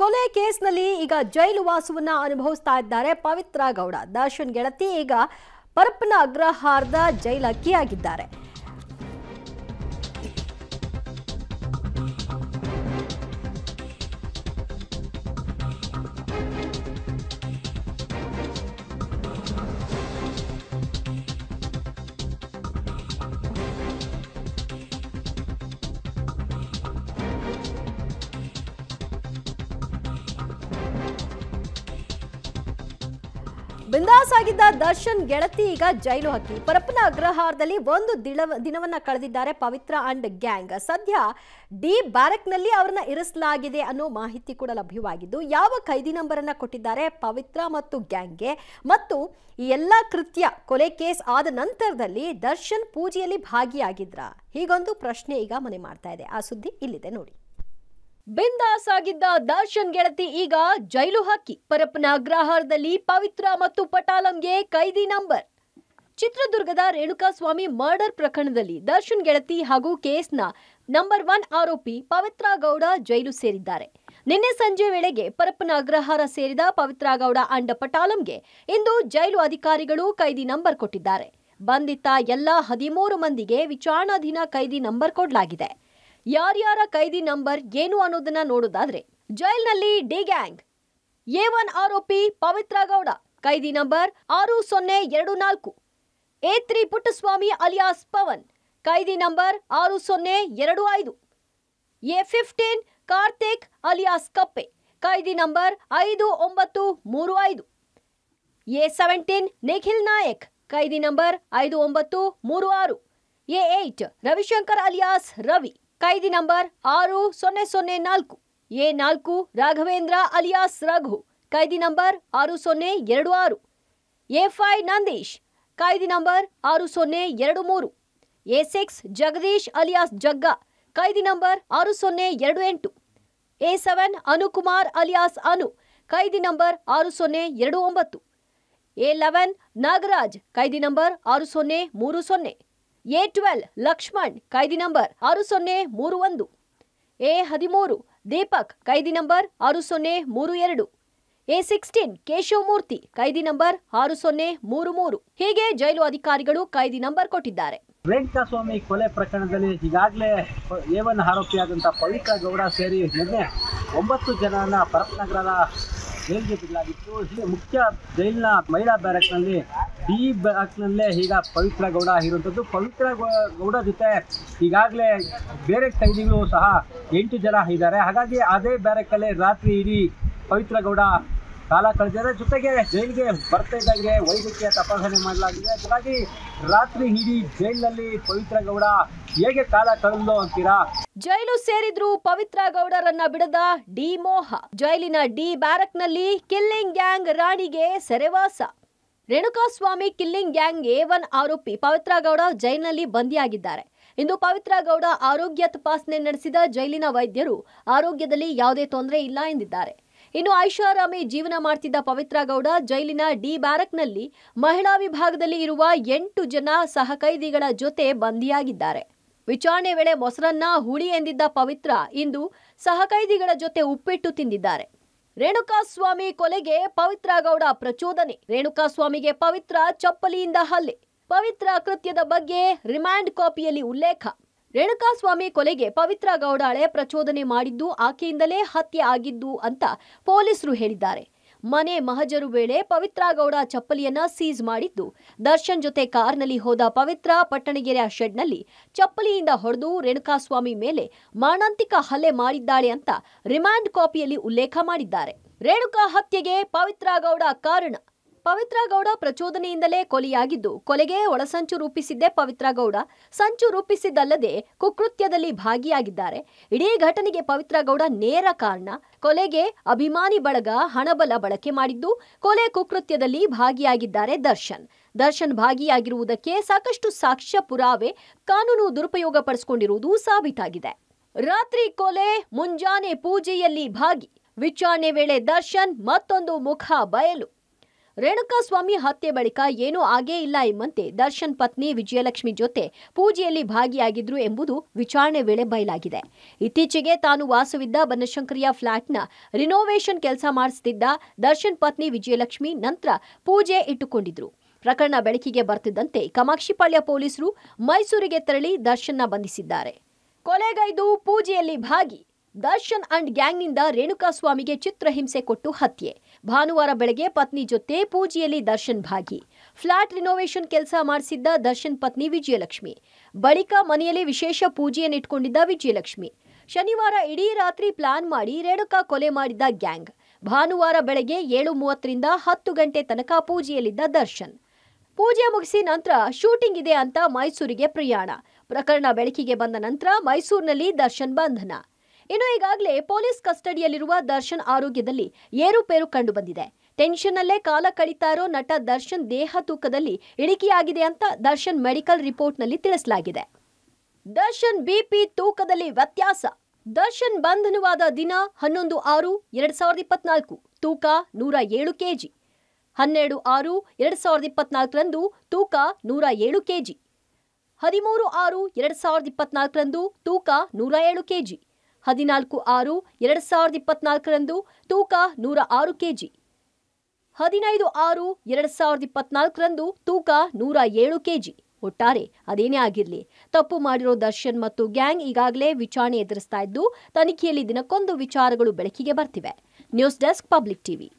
ಕೊಲೆ ಕೇಸ್ನಲ್ಲಿ ಈಗ ಜೈಲು ವಾಸವನ್ನ ಅನುಭವಿಸ್ತಾ ಇದ್ದಾರೆ ಪವಿತ್ರ ಗೌಡ ದರ್ಶನ್ ಗೆಳತಿ ಈಗ ಪರಪ್ಪನ ಅಗ್ರಹಾರದ ಜೈಲಕ್ಕಿಯಾಗಿದ್ದಾರೆ ಬಿಂದಾಸ್ ಆಗಿದ್ದ ದರ್ಶನ್ ಗೆಳತಿ ಈಗ ಜೈಲು ಹಕ್ಕಿ ಪರಪ್ಪನ ಅಗ್ರಹಾರದಲ್ಲಿ ಒಂದು ದಿನವನ್ನ ಕಳೆದಿದ್ದಾರೆ ಪವಿತ್ರ ಅಂಡ್ ಗ್ಯಾಂಗ್ ಸದ್ಯ ಡಿ ಬ್ಯಾರಕ್ನಲ್ಲಿ ಅವರನ್ನ ಇರಿಸಲಾಗಿದೆ ಅನ್ನೋ ಮಾಹಿತಿ ಕೂಡ ಲಭ್ಯವಾಗಿದ್ದು ಯಾವ ಖೈದಿ ನಂಬರ್ ಅನ್ನ ಕೊಟ್ಟಿದ್ದಾರೆ ಪವಿತ್ರ ಮತ್ತು ಗ್ಯಾಂಗ್ಗೆ ಮತ್ತು ಈ ಎಲ್ಲ ಕೃತ್ಯ ಕೊಲೆ ಕೇಸ್ ಆದ ನಂತರದಲ್ಲಿ ದರ್ಶನ್ ಪೂಜೆಯಲ್ಲಿ ಭಾಗಿಯಾಗಿದ್ರ ಹೀಗೊಂದು ಪ್ರಶ್ನೆ ಈಗ ಮನೆ ಮಾಡ್ತಾ ಇದೆ ಆ ಸುದ್ದಿ ಇಲ್ಲಿದೆ ನೋಡಿ ಬಿಂದಾಸ್ ಆಗಿದ್ದ ದರ್ಶನ್ ಗೆಳತಿ ಈಗ ಜೈಲು ಹಕ್ಕಿ ಪರಪ್ಪನ ಅಗ್ರಹಾರದಲ್ಲಿ ಪವಿತ್ರ ಮತ್ತು ಪಟಾಲಂಗೆ ಕೈದಿ ನಂಬರ್ ಚಿತ್ರದುರ್ಗದ ರೇಣುಕಾಸ್ವಾಮಿ ಮರ್ಡರ್ ಪ್ರಕರಣದಲ್ಲಿ ದರ್ಶನ್ ಗೆಳತಿ ಹಾಗೂ ಕೇಸ್ನ ನಂಬರ್ ಒನ್ ಆರೋಪಿ ಪವಿತ್ರ ಗೌಡ ಜೈಲು ಸೇರಿದ್ದಾರೆ ನಿನ್ನೆ ಸಂಜೆ ವೇಳೆಗೆ ಪರಪ್ಪನ ಅಗ್ರಹಾರ ಸೇರಿದ ಪವಿತ್ರ ಗೌಡ ಅಂಡ ಪಟಾಲಂಗೆ ಇಂದು ಜೈಲು ಅಧಿಕಾರಿಗಳು ಕೈದಿ ನಂಬರ್ ಕೊಟ್ಟಿದ್ದಾರೆ ಬಂಧಿತ ಎಲ್ಲ ಹದಿಮೂರು ಮಂದಿಗೆ ವಿಚಾರಣಾಧೀನ ಕೈದಿ ನಂಬರ್ ಕೊಡಲಾಗಿದೆ ಯಾರ್ಯಾರ ಕೈದಿ ನಂಬರ್ ಏನು ಅನ್ನೋದನ್ನ ನೋಡೋದಾದ್ರೆ ಜೈಲ್ನಲ್ಲಿ ಡಿ ಗ್ಯಾಂಗ್ ಎ ಒನ್ ಆರೋಪಿ ಪವಿತ್ರ ಗೌಡ ಕೈದಿ ನಂಬರ್ ಆರು ಸೊನ್ನೆ ಎರಡು ನಾಲ್ಕು A three Puttaswamy alias Pavan ಕೈದಿ ನಂಬರ್ ಆರು ಸೊನ್ನೆ ಎರಡು ಐದು ಎ ಫಿಫ್ಟೀನ್ ಕಾರ್ತಿಕ್ ಅಲಿಯಾಸ್ ಕಪ್ಪೆ ಕೈದಿ ನಂಬರ್ ಐದು ಒಂಬತ್ತು ಮೂರು ಐದು ಎ ಸೆವೆಂಟೀನ್ ನಿಖಿಲ್ ನಾಯಕ್ ಕೈದಿ ನಂಬರ್ ಐದು ಒಂಬತ್ತು ಮೂರು ಆರು A eight Ravishankar alias Ravi ಕೈದಿ ನಂಬರ್ ಆರು ಸೊನ್ನೆ ಸೊನ್ನೆ ನಾಲ್ಕು ಎ ನಾಲ್ಕು ರಾಘವೇಂದ್ರ ಅಲಿಯಾಸ್ ರಘು ಕೈದಿ ನಂಬರ್ ಆರು ಸೊನ್ನೆ ಎರಡು ಆರು ಎ ಫೈ ನಂದೀಶ್ ಖೈದಿ ನಂಬರ್ ಆರು ಸೊನ್ನೆ ಎರಡು ಮೂರು ಎ ಸಿಕ್ಸ್ ಜಗದೀಶ್ ಅಲಿಯಾಸ್ ಜಗ್ಗ ಖೈದಿ ನಂಬರ್ ಆರು ಸೊನ್ನೆ ಎರಡು ಎಂಟು A seven Anukumar alias Anu ಖೈದಿ ನಂಬರ್ ಆರು ಸೊನ್ನೆ ಎರಡು ಒಂಬತ್ತು ಎ ಲೆವೆನ್ ನಾಗರಾಜ್ ಕೈದಿ ನಂಬರ್ ಆರು ಸೊನ್ನೆ ಮೂರು ಸೊನ್ನೆ ಎ ಟ್ವೆಲ್ ಲಕ್ಷ್ಮಣ್ ಕೈದಿ ನಂಬರ್ ಆರು ಸೊನ್ನೆ ಮೂರು ಒಂದು ಎ ಹದಿಮೂರು ದೀಪಕ್ ಕೈದಿ ನಂಬರ್ ಆರು ಸೊನ್ನೆ ಮೂರು ಎರಡು ಎ ಸಿಕ್ಸ್ಟೀನ್ ಕೇಶವಮೂರ್ತಿ ಕೈದಿ ನಂಬರ್ ಆರು ಸೊನ್ನೆ ಮೂರು ಮೂರು ಹೀಗೆ ಜೈಲು ಅಧಿಕಾರಿಗಳು ಕೈದಿ ನಂಬರ್ ಕೊಟ್ಟಿದ್ದಾರೆ ವೆಂಕಟಸ್ವಾಮಿ ಕೊಲೆ ಪ್ರಕರಣದಲ್ಲಿ ಈಗಾಗಲೇ ಏವನ್ ಆರೋಪಿಯಾದಂಥ ಪವಿತ್ರ ಗೌಡ ಸೇರಿ ನಿನ್ನೆ ಒಂಬತ್ತು ಜನನ ಪರಪನಗರದ ಜೈಲ್ಗೆ ಬಿಡಲಾಗಿತ್ತು ಹೀಗೆ ಮುಖ್ಯ ಜೈಲಿನ ಮಹಿಳಾ ಬ್ಯಾರಕ್ನಲ್ಲಿ ಡಿ ಬ್ಯಾರಕ್ನಲ್ಲೇ ಈಗ ಪವಿತ್ರ ಗೌಡ ಇರುವಂಥದ್ದು ಪವಿತ್ರ ಗೌಡ ಜೊತೆ ಈಗಾಗಲೇ ಬೇರೆ ಕೈದಿಗಳು ಸಹ ಎಂಟು ಜನ ಇದ್ದಾರೆ ಹಾಗಾಗಿ ಅದೇ ಬ್ಯಾರಕ್ಕಲ್ಲೇ ರಾತ್ರಿ ಇಡೀ ಪವಿತ್ರ ಗೌಡ ಕಾಲ ಕಳೆದಿದ್ದಾರೆ ಜೊತೆಗೆ ಜೈಲಿಗೆ ಬರ್ತಾ ಇದ್ದಂಗೆ ವೈದ್ಯಕೀಯ ತಪಾಸಣೆ ಮಾಡಲಾಗಿದೆ ಹಾಗಾಗಿ ರಾತ್ರಿ ಇಡೀ ಜೈಲಿನಲ್ಲಿ ಪವಿತ್ರ ಗೌಡ ಹೇಗೆ ಕಾಲ ಕಳೆದು ಅಂತೀರಾ ಜೈಲು ಸೇರಿದ್ರು ಪವಿತ್ರ ಗೌಡರನ್ನ ಬಿಡದ ಡಿ ಮೋಹ ಜೈಲಿನ ಡಿ ಬ್ಯಾರಕ್ನಲ್ಲಿ ಕಿಲ್ಲಿಂಗ್ ಗ್ಯಾಂಗ್ ರಾಣಿಗೆ ಸೆರೆವಾಸ Renukaswamy killing gang A one ಆರೋಪಿ ಪವಿತ್ರ ಗೌಡ ಜೈಲಿನಲ್ಲಿ ಬಂಧಿಯಾಗಿದ್ದಾರೆ ಇಂದು ಪವಿತ್ರ ಗೌಡ ಆರೋಗ್ಯ ತಪಾಸಣೆ ನಡೆಸಿದ ಜೈಲಿನ ವೈದ್ಯರು ಆರೋಗ್ಯದಲ್ಲಿ ಯಾವುದೇ ತೊಂದರೆ ಇಲ್ಲ ಎಂದಿದ್ದಾರೆ ಇನ್ನು ಐಷಾರಾಮಿ ಜೀವನ ಮಾಡ್ತಿದ್ದ ಪವಿತ್ರ ಗೌಡ ಜೈಲಿನ ಡಿ ಬ್ಯಾರಕ್ನಲ್ಲಿ ಮಹಿಳಾ ವಿಭಾಗದಲ್ಲಿ ಇರುವ ಎಂಟು ಜನ ಸಹಕೈದಿಗಳ ಜೊತೆ ಬಂಧಿಯಾಗಿದ್ದಾರೆ ವಿಚಾರಣೆ ವೇಳೆ ಮೊಸರನ್ನ ಹುಳಿ ಎಂದಿದ್ದ ಪವಿತ್ರ ಇಂದು ಸಹಕೈದಿಗಳ ಜೊತೆ ಉಪ್ಪಿಟ್ಟು ತಿಂದಿದ್ದಾರೆ ರೇಣುಕಾಸ್ವಾಮಿ ಕೊಲೆಗೆ ಪವಿತ್ರ ಗೌಡ ಪ್ರಚೋದನೆ ರೇಣುಕಾಸ್ವಾಮಿಗೆ ಪವಿತ್ರ ಚಪ್ಪಲಿಯಿಂದ ಹಲ್ಲೆ ಪವಿತ್ರ ಕೃತ್ಯದ ಬಗ್ಗೆ ರಿಮ್ಯಾಂಡ್ ಕಾಪಿಯಲ್ಲಿ ಉಲ್ಲೇಖ ರೇಣುಕಾಸ್ವಾಮಿ ಕೊಲೆಗೆ ಪವಿತ್ರ ಗೌಡಾಳೆ ಪ್ರಚೋದನೆ ಮಾಡಿದ್ದು ಆಕೆಯಿಂದಲೇ ಹತ್ಯೆ ಆಗಿದ್ದು ಅಂತ ಪೊಲೀಸರು ಹೇಳಿದ್ದಾರೆ ಮನೆ ಮಹಜರು ವೇಳೆ ಪವಿತ್ರ ಚಪ್ಪಲಿಯನ್ನ ಸೀಸ್ ಮಾಡಿದ್ದು ದರ್ಶನ್ ಜೊತೆ ಕಾರ್ನಲ್ಲಿ ಹೋದ ಪವಿತ್ರ ಪಟ್ಟಣಗೆರೆಯ ಶೆಡ್ನಲ್ಲಿ ಚಪ್ಪಲಿಯಿಂದ ಹೊಡೆದು ರೇಣುಕಾಸ್ವಾಮಿ ಮೇಲೆ ಮಾರಣಾಂತಿಕ ಹಲ್ಲೆ ಮಾಡಿದ್ದಾಳೆ ಅಂತ ರಿಮ್ಯಾಂಡ್ ಕಾಪಿಯಲ್ಲಿ ಉಲ್ಲೇಖ ಮಾಡಿದ್ದಾರೆ ರೇಣುಕಾ ಹತ್ಯೆಗೆ ಪವಿತ್ರ ಕಾರಣ ಪವಿತ್ರಗೌಡ ಪ್ರಚೋದನೆಯಿಂದಲೇ ಕೊಲೆಯಾಗಿದ್ದು ಕೊಲೆಗೆ ಒಳಸಂಚು ರೂಪಿಸಿದ್ದೇ ಪವಿತ್ರಗೌಡ ಸಂಚು ರೂಪಿಸಿದ್ದಲ್ಲದೆ ಕುಕೃತ್ಯದಲ್ಲಿ ಭಾಗಿಯಾಗಿದ್ದಾರೆ ಇಡೀ ಘಟನೆಗೆ ಪವಿತ್ರಗೌಡ ಗೌಡ ನೇರ ಕಾರಣ ಕೊಲೆಗೆ ಅಭಿಮಾನಿ ಬಳಗ ಹಣಬಲ ಬಳಕೆ ಮಾಡಿದ್ದು ಕೊಲೆ ಕುಕೃತ್ಯದಲ್ಲಿ ಭಾಗಿಯಾಗಿದ್ದಾರೆ ದರ್ಶನ್ ದರ್ಶನ್ ಭಾಗಿಯಾಗಿರುವುದಕ್ಕೆ ಸಾಕಷ್ಟು ಸಾಕ್ಷ್ಯ ಪುರಾವೆ ಕಾನೂನು ದುರುಪಯೋಗ ಪಡಿಸಿಕೊಂಡಿರುವುದು ಸಾಬೀತಾಗಿದೆ ರಾತ್ರಿ ಕೊಲೆ ಮುಂಜಾನೆ ಪೂಜೆಯಲ್ಲಿ ಭಾಗಿ ವಿಚಾರಣೆ ವೇಳೆ ದರ್ಶನ್ ಮತ್ತೊಂದು ಮುಖ ಬಯಲು ರೇಣುಕಾಸ್ವಾಮಿ ಹತ್ಯೆ ಬಳಿಕ ಏನೂ ಆಗೇ ಇಲ್ಲ ಎಂಬಂತೆ ದರ್ಶನ್ ಪತ್ನಿ ವಿಜಯಲಕ್ಷ್ಮಿ ಜೊತೆ ಪೂಜೆಯಲ್ಲಿ ಭಾಗಿಯಾಗಿದ್ರು ಎಂಬುದು ವಿಚಾರಣೆ ವೇಳೆ ಬಯಲಾಗಿದೆ ಇತ್ತೀಚೆಗೆ ತಾನು ವಾಸವಿದ್ದ ಬನಶಂಕರಿಯ ಫ್ಲಾಟ್ನ ರಿನೋವೇಷನ್ ಕೆಲಸ ಮಾಡಿಸುತ್ತಿದ್ದ ದರ್ಶನ್ ಪತ್ನಿ ವಿಜಯಲಕ್ಷ್ಮಿ ನಂತರ ಪೂಜೆ ಇಟ್ಟುಕೊಂಡಿದ್ರು ಪ್ರಕರಣ ಬೆಳಕಿಗೆ ಬರ್ತಿದ್ದಂತೆ ಕಮಾಕ್ಷಿಪಾಳ್ಯ ಪೊಲೀಸರು ಮೈಸೂರಿಗೆ ತೆರಳಿ ದರ್ಶನ್ನ ಬಂಧಿಸಿದ್ದಾರೆ ಕೊಲೆಗೈದು ಪೂಜೆಯಲ್ಲಿ ಭಾಗಿ ದರ್ಶನ್ ಅಂಡ್ ಗ್ಯಾಂಗ್ನಿಂದ ರೇಣುಕಾಸ್ವಾಮಿಗೆ ಚಿತ್ರಹಿಂಸೆ ಕೊಟ್ಟು ಹತ್ಯೆ ಭಾನುವಾರ ಬೆಳಗ್ಗೆ ಪತ್ನಿ ಜೊತೆ ಪೂಜೆಯಲ್ಲಿ ದರ್ಶನ್ ಭಾಗಿ ಫ್ಲಾಟ್ ರಿನೋವೇಷನ್ ಕೆಲಸ ಮಾಡಿಸಿದ್ದ ದರ್ಶನ್ ಪತ್ನಿ ವಿಜಯಲಕ್ಷ್ಮಿ ಬಳಿಕ ಮನೆಯಲ್ಲಿ ವಿಶೇಷ ಪೂಜೆಯನ್ನಿಟ್ಕೊಂಡಿದ್ದ ವಿಜಯಲಕ್ಷ್ಮಿ ಶನಿವಾರ ಇಡೀ ರಾತ್ರಿ ಪ್ಲಾನ್ ಮಾಡಿ ರೇಣುಕಾ ಕೊಲೆ ಮಾಡಿದ್ದ ಗ್ಯಾಂಗ್ ಭಾನುವಾರ ಬೆಳಗ್ಗೆ ಏಳು ಮೂವತ್ತರಿಂದ ಹತ್ತು ಗಂಟೆ ತನಕ ಪೂಜೆಯಲ್ಲಿದ್ದ ದರ್ಶನ್ ಪೂಜೆ ಮುಗಿಸಿ ನಂತರ ಶೂಟಿಂಗ್ ಇದೆ ಅಂತ ಮೈಸೂರಿಗೆ ಪ್ರಯಾಣ ಪ್ರಕರಣ ಬೆಳಕಿಗೆ ಬಂದ ನಂತರ ಮೈಸೂರಿನಲ್ಲಿ ದರ್ಶನ್ ಬಂಧನ ಇನ್ನು ಈಗಾಗಲೇ ಪೊಲೀಸ್ ಕಸ್ಟಡಿಯಲ್ಲಿರುವ ದರ್ಶನ್ ಆರೋಗ್ಯದಲ್ಲಿ ಏರುಪೇರು ಕಂಡು ಬಂದಿದೆ ಟೆನ್ಷನ್ನಲ್ಲೇ ಕಾಲ ಕಳೀತಾ ಇರೋ ನಟ ದರ್ಶನ್ ದೇಹ ತೂಕದಲ್ಲಿ ಇಳಿಕೆಯಾಗಿದೆ ಅಂತ ದರ್ಶನ್ ಮೆಡಿಕಲ್ ರಿಪೋರ್ಟ್ನಲ್ಲಿ ತಿಳಿಸಲಾಗಿದೆ ದರ್ಶನ್ ಬಿಪಿ ತೂಕದಲ್ಲಿ ವ್ಯತ್ಯಾಸ ದರ್ಶನ್ ಬಂಧನವಾದ ದಿನ ಹನ್ನೊಂದು ಆರು ಎರಡು ಸಾವಿರದ ಇಪ್ಪತ್ನಾಲ್ಕು ತೂಕ ನೂರ ಏಳು ಕೆಜಿ ಹನ್ನೆರಡು ಆರು ಎರಡು ಸಾವಿರದ ಇಪ್ಪತ್ನಾಲ್ಕರಂದು ತೂಕ ನೂರ ಏಳು ಕೆಜಿ ಹದಿಮೂರು ಆರು ಎರಡು ಸಾವಿರದ ಇಪ್ಪತ್ನಾಲ್ಕರಂದು ತೂಕ ನೂರ ಏಳು ಕೆಜಿ ಹದಿನಾಲ್ಕು ಆರು ಎರಡು ಸಾವಿರದ ಇಪ್ಪತ್ನಾಲ್ಕರಂದು ತೂಕ ನೂರ ಆರು ಕೆಜಿ ಹದಿನೈದು ಆರು ಎರಡು ಸಾವಿರದ ಇಪ್ಪತ್ನಾಲ್ಕರಂದು ತೂಕ ನೂರ ಏಳು ಕೆಜಿ ಒಟ್ಟಾರೆ ಅದೇನೇ ಆಗಿರಲಿ ತಪ್ಪು ಮಾಡಿರೋ ದರ್ಶನ್ ಮತ್ತು ಗ್ಯಾಂಗ್ ಈಗಾಗಲೇ ವಿಚಾರಣೆ ಎದುರಿಸ್ತಾ ಇದ್ದು ತನಿಖೆಯಲ್ಲಿ ದಿನಕ್ಕೊಂದು ವಿಚಾರಗಳು ಬೆಳಕಿಗೆ ಬರ್ತಿವೆ ನ್ಯೂಸ್ ಡೆಸ್ಕ್ ಪಬ್ಲಿಕ್ ಟಿವಿ